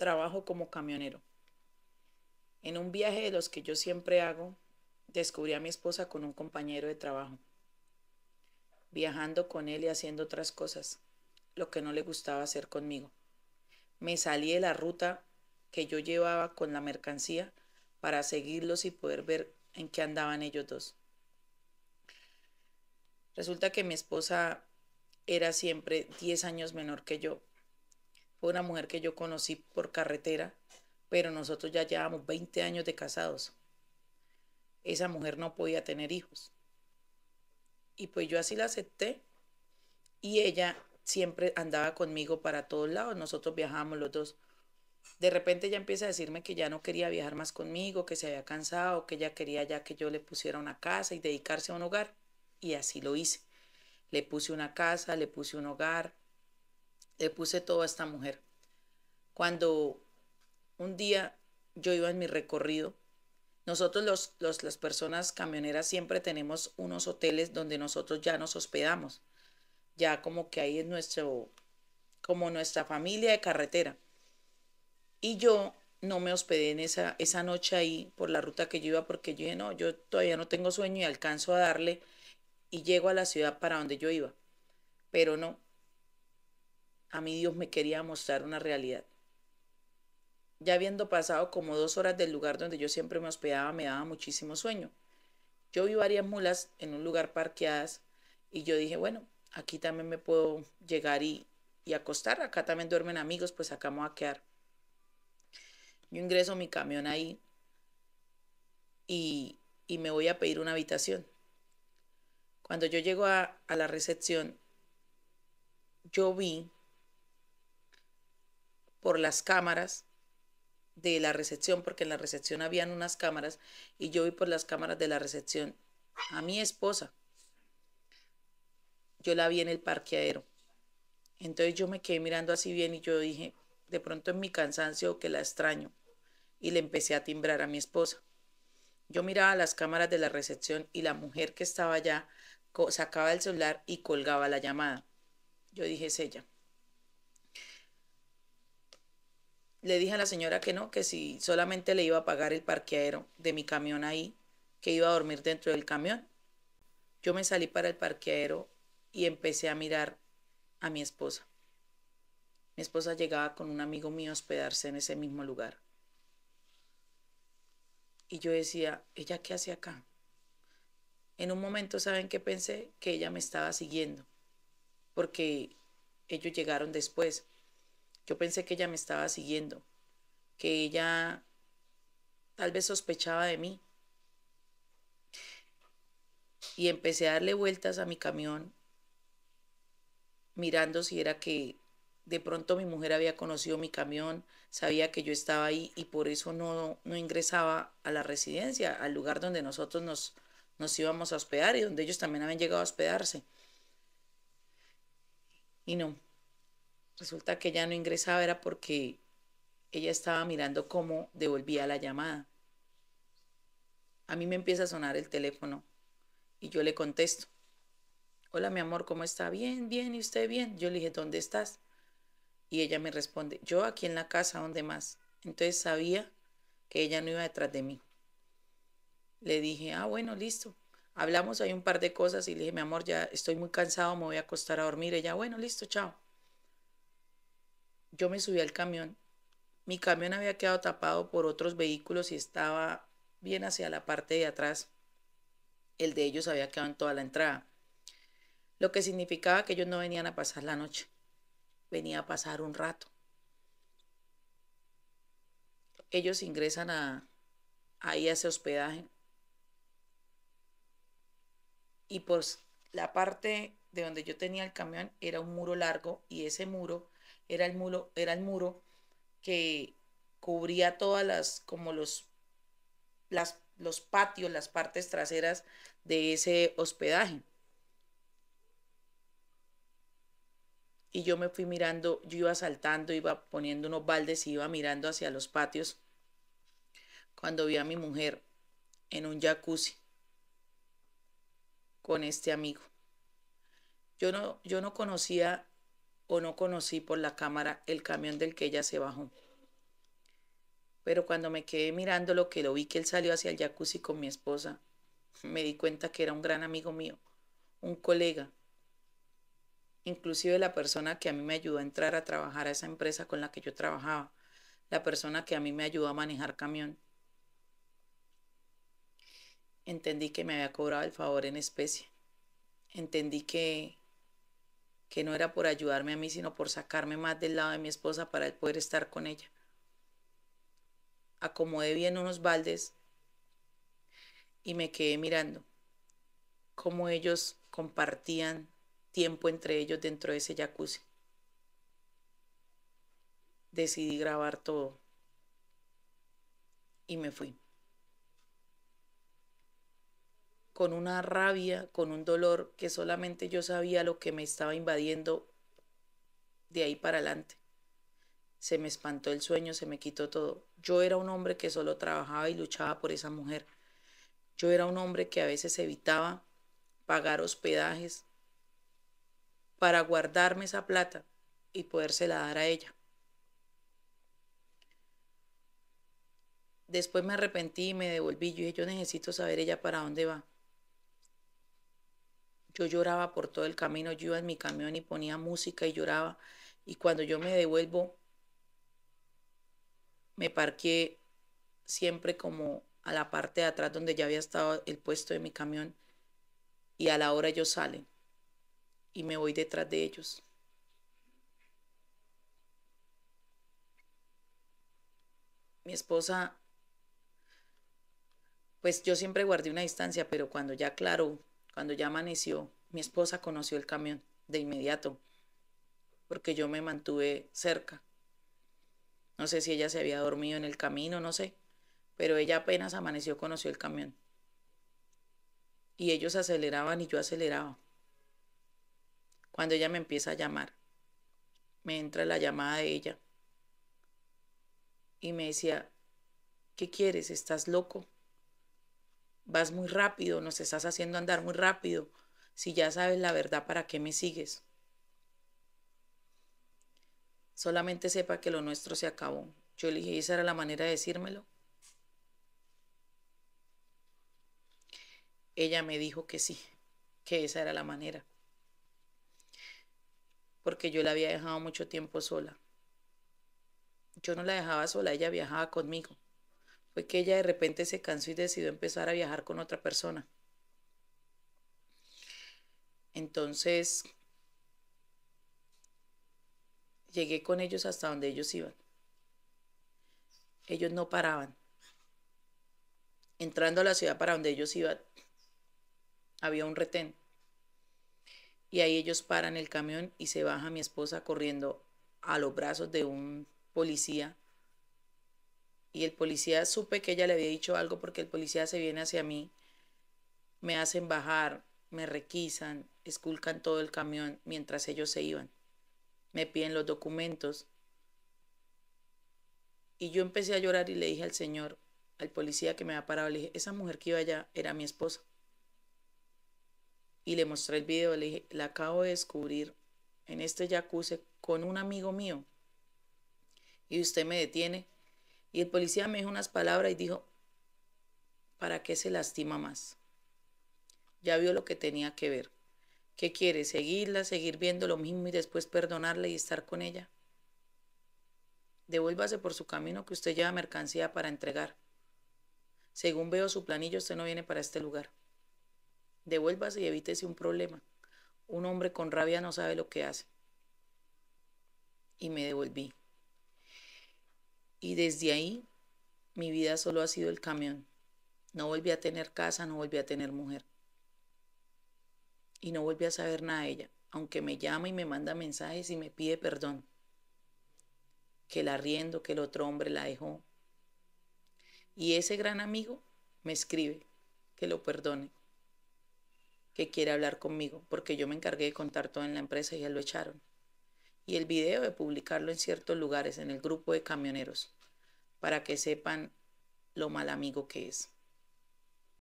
trabajo como camionero. En un viaje de los que yo siempre hago, descubrí a mi esposa con un compañero de trabajo, viajando con él y haciendo otras cosas, lo que no le gustaba hacer conmigo. Me salí de la ruta que yo llevaba con la mercancía para seguirlos y poder ver en qué andaban ellos dos. Resulta que mi esposa era siempre 10 años menor que yo fue una mujer que yo conocí por carretera, pero nosotros ya llevamos 20 años de casados. Esa mujer no podía tener hijos. Y pues yo así la acepté y ella siempre andaba conmigo para todos lados, nosotros viajábamos los dos. De repente ella empieza a decirme que ya no quería viajar más conmigo, que se había cansado, que ya quería ya que yo le pusiera una casa y dedicarse a un hogar. Y así lo hice. Le puse una casa, le puse un hogar, le puse todo a esta mujer. Cuando un día yo iba en mi recorrido, nosotros los, las personas camioneras siempre tenemos unos hoteles donde nosotros ya nos hospedamos, ya como que ahí es nuestro, como nuestra familia de carretera. Y yo no me hospedé en esa, esa noche ahí por la ruta que yo iba porque yo no, yo todavía no tengo sueño y alcanzo a darle y llego a la ciudad para donde yo iba. Pero no, a mí Dios me quería mostrar una realidad. Ya habiendo pasado como dos horas del lugar donde yo siempre me hospedaba, me daba muchísimo sueño. Yo vi varias mulas en un lugar parqueadas y yo dije, bueno, aquí también me puedo llegar y, y acostar. Acá también duermen amigos, pues acá me voy a quedar. Yo ingreso mi camión ahí y, me voy a pedir una habitación. Cuando yo llego a la recepción, yo vi por las cámaras de la recepción, porque en la recepción habían unas cámaras, y yo vi por las cámaras de la recepción a mi esposa. Yo la vi en el parqueadero. Entonces yo me quedé mirando así bien y yo dije, de pronto en mi cansancio que la extraño, y le empecé a timbrar a mi esposa. Yo miraba las cámaras de la recepción y la mujer que estaba allá sacaba el celular y colgaba la llamada. Yo dije, es ella. le dije a la señora que no, que si solamente le iba a pagar el parqueadero de mi camión ahí, que iba a dormir dentro del camión. Yo me salí para el parqueadero y empecé a mirar a mi esposa. Mi esposa llegaba con un amigo mío a hospedarse en ese mismo lugar. Y yo decía, ¿ella qué hace acá? En un momento, ¿saben qué pensé? Que ella me estaba siguiendo, porque ellos llegaron después. Yo pensé que ella me estaba siguiendo, que ella tal vez sospechaba de mí. Y empecé a darle vueltas a mi camión, mirando si era que de pronto mi mujer había conocido mi camión, sabía que yo estaba ahí y por eso no, ingresaba a la residencia, al lugar donde nosotros nos, nos íbamos a hospedar y donde ellos también habían llegado a hospedarse. Y no, Resulta que ella no ingresaba, era porque ella estaba mirando cómo devolvía la llamada. A mí me empieza a sonar el teléfono y yo le contesto. Hola, mi amor, ¿cómo está? Bien, bien, ¿y usted bien? Yo le dije, ¿dónde estás? Y ella me responde, yo aquí en la casa, ¿dónde más? Entonces sabía que ella no iba detrás de mí. Le dije, ah, bueno, listo. Hablamos, ahí un par de cosas y le dije, mi amor, ya estoy muy cansado, me voy a acostar a dormir. Ella, bueno, listo, chao yo me subí al camión. Mi camión había quedado tapado por otros vehículos y estaba bien hacia la parte de atrás. El de ellos había quedado en toda la entrada, lo que significaba que ellos no venían a pasar la noche, venía a pasar un rato. Ellos ingresan a, ahí a ese hospedaje y pues la parte de donde yo tenía el camión era un muro largo y ese muro era el muro, era el muro que cubría todas las, como los, las, los patios, las partes traseras de ese hospedaje. Y yo me fui mirando, yo iba saltando, iba poniendo unos baldes y iba mirando hacia los patios cuando vi a mi mujer en un jacuzzi con este amigo. Yo no, yo no conocía o no conocí por la cámara el camión del que ella se bajó. Pero cuando me quedé mirando lo que lo vi que él salió hacia el jacuzzi con mi esposa, me di cuenta que era un gran amigo mío, un colega, inclusive la persona que a mí me ayudó a entrar a trabajar a esa empresa con la que yo trabajaba, la persona que a mí me ayudó a manejar camión. Entendí que me había cobrado el favor en especie. Entendí que que no era por ayudarme a mí, sino por sacarme más del lado de mi esposa para poder estar con ella. Acomodé bien unos baldes y me quedé mirando cómo ellos compartían tiempo entre ellos dentro de ese jacuzzi. Decidí grabar todo y me fui. con una rabia, con un dolor que solamente yo sabía lo que me estaba invadiendo de ahí para adelante. Se me espantó el sueño, se me quitó todo. Yo era un hombre que solo trabajaba y luchaba por esa mujer. Yo era un hombre que a veces evitaba pagar hospedajes para guardarme esa plata y podérsela dar a ella. Después me arrepentí y me devolví. Yo dije, yo necesito saber ella para dónde va. Yo lloraba por todo el camino, yo iba en mi camión y ponía música y lloraba. Y cuando yo me devuelvo, me parqué siempre como a la parte de atrás donde ya había estado el puesto de mi camión. Y a la hora ellos salen y me voy detrás de ellos. Mi esposa, pues yo siempre guardé una distancia, pero cuando ya claro, cuando ya amaneció, mi esposa conoció el camión de inmediato, porque yo me mantuve cerca. No sé si ella se había dormido en el camino, no sé, pero ella apenas amaneció conoció el camión. Y ellos aceleraban y yo aceleraba. Cuando ella me empieza a llamar, me entra la llamada de ella y me decía, ¿qué quieres? ¿Estás loco? vas muy rápido, nos estás haciendo andar muy rápido. Si ya sabes la verdad, ¿para qué me sigues? Solamente sepa que lo nuestro se acabó. Yo elegí, esa era la manera de decírmelo. Ella me dijo que sí, que esa era la manera. Porque yo la había dejado mucho tiempo sola. Yo no la dejaba sola, ella viajaba conmigo fue que ella de repente se cansó y decidió empezar a viajar con otra persona. Entonces, llegué con ellos hasta donde ellos iban. Ellos no paraban. Entrando a la ciudad para donde ellos iban, había un retén. Y ahí ellos paran el camión y se baja mi esposa corriendo a los brazos de un policía y el policía supe que ella le había dicho algo porque el policía se viene hacia mí, me hacen bajar, me requisan, esculcan todo el camión mientras ellos se iban, me piden los documentos. Y yo empecé a llorar y le dije al señor, al policía que me había parado, le dije, esa mujer que iba allá era mi esposa. Y le mostré el video, le dije, la acabo de descubrir en este jacuzzi con un amigo mío. Y usted me detiene y el policía me dijo unas palabras y dijo, ¿para qué se lastima más? Ya vio lo que tenía que ver. ¿Qué quiere? ¿Seguirla, seguir viendo lo mismo y después perdonarla y estar con ella? Devuélvase por su camino que usted lleva mercancía para entregar. Según veo su planillo, usted no viene para este lugar. Devuélvase y evítese un problema. Un hombre con rabia no sabe lo que hace. Y me devolví. Y desde ahí mi vida solo ha sido el camión. No volví a tener casa, no volví a tener mujer. Y no volví a saber nada de ella, aunque me llama y me manda mensajes y me pide perdón. Que la riendo, que el otro hombre la dejó. Y ese gran amigo me escribe que lo perdone, que quiere hablar conmigo, porque yo me encargué de contar todo en la empresa y ya lo echaron y el video de publicarlo en ciertos lugares, en el grupo de camioneros, para que sepan lo mal amigo que es.